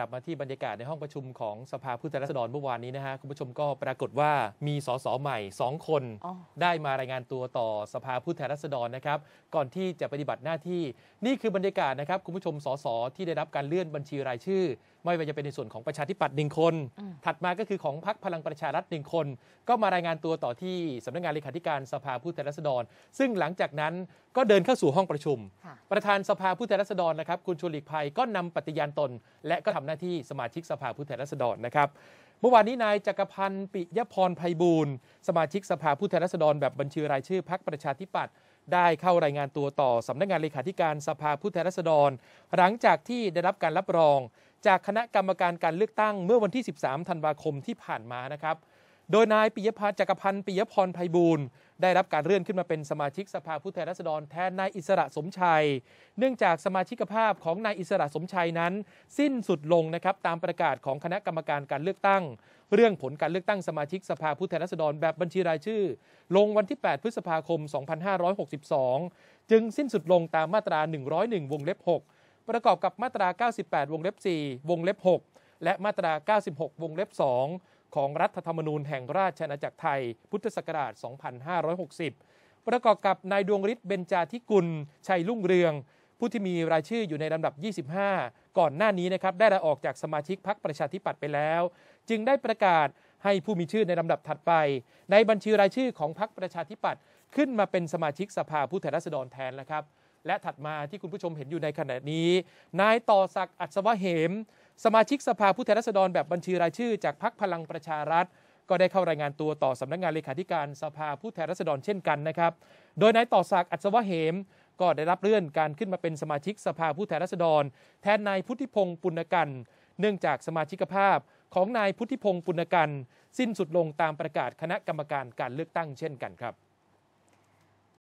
ลับมาที่บรรยากาศในห้องประชุมของสภาผู้แทนราษฎรเมื่อวานนี้นะฮะคุณผู้ชมก็ปรากฏว่ามีสสใหม่2คน ได้มารายงานตัวต่อสภาผู้แทนราษฎรนะครับ ก่อนที่จะปฏิบัติหน้าที่ นี่คือบรรยากาศนะครับ คุณผู้ชมสสที่ได้รับการเลื่อนบัญชีรายชื่อ ไม่ว่าจะเป็นในส่วนของประชาธิปัตย์หนึ่งคน ถัดมาก็คือของพรรคพลังประชารัฐหนึ่งคน ก็มารายงานตัวต่อที่สำนักงานเลขาธิการสภาผู้แทนราษฎร ซึ่งหลังจากนั้นก็เดินเข้าสู่ห้องประชุม ประธานสภาผู้แทนราษฎรนะครับคุณชวนหลีกภัยก็นำปฏิญาณตน และก็ทำหน้าที่สมาชิกสภาผู้แทนราษฎรนะครับ เมื่อวานนี้นายจักรพันธ์ปิยพรภัยบูร์สมาชิกสภาผู้แทนราษฎร แบบบัญชีรายชื่อพรรคประชาธิปัตย์ได้เข้ารายงานตัวต่อสำนักงานเลขาธิการสภาผู้แทนราษฎร หลังจากที่ได้รับการรับรอง จากคณะกรรมการการเลือกตั้งเมื่อวันที่ 13 ธันวาคมที่ผ่านมานะครับโดยนายปิยพัฒน์จักรพันธ์ปิยพรภัยบูลได้รับการเลื่อนขึ้นมาเป็นสมาชิกสภาผู้แทนราษฎรแทนนายอิสระสมชัย เนื่องจากสมาชิกภาพของนายอิสระสมชัยนั้น สิ้นสุดลงนะครับตามประกาศของคณะกรรมการการเลือกตั้ง เรื่องผลการเลือกตั้งสมาชิกสภาผู้แทนราษฎรแบบบัญชีรายชื่อ ลงวันที่ 8 พฤษภาคม 2562 จึงสิ้นสุดลงตามมาตรา 101 วงเล็บ 6 ประกอบกับมาตรา 98 วงเล็บ 4 วงเล็บ 6 และมาตรา 96 วงเล็บ 2ของรัฐธรรมนูญแห่งราชอาณาจักรไทย พุทธศักราช 2560 ประกอบกับนายดวงฤทธิ์เบญจาธิกุลชัยลุ่งเรือง ผู้ที่มีรายชื่ออยู่ในลำดับ 25 ก่อนหน้านี้นะครับได้ลาออกจากสมาชิกพรรคประชาธิปัตย์ไปแล้ว จึงได้ประกาศให้ผู้มีชื่อในลำดับถัดไป ในบัญชีรายชื่อของพรรคประชาธิปัตย์ขึ้นมาเป็นสมาชิกสภาผู้แทนราษฎรแทนแล้วครับ และถัดมาที่คุณผู้ชมเห็นอยู่ในขณะนี้นายต่อศักดิ์อัศวะเหมสมาชิกสภาผู้แทนราษฎรแบบบัญชีรายชื่อ จากพักพลังประชารัฐ ก็ได้เข้ารายงานตัวต่อสำนักงงานเลขาธิการสภาผู้แทนราษฎรเช่นกันนะครับ โดยนายต่อศักดิ์อัศวะเหมก็ได้รับเลื่อนการขึ้นมาเป็นสมาชิกสภาผู้แทนราษฎร แทนนายพุทธิพงศ์ปุณกัน เนื่องจากสมาชิกภาพของนายพุทธิพงศ์ปุณกันสิ้นสุดลงตามประกาศคณะกรรมการการเลือกตั้งเช่นกันครับ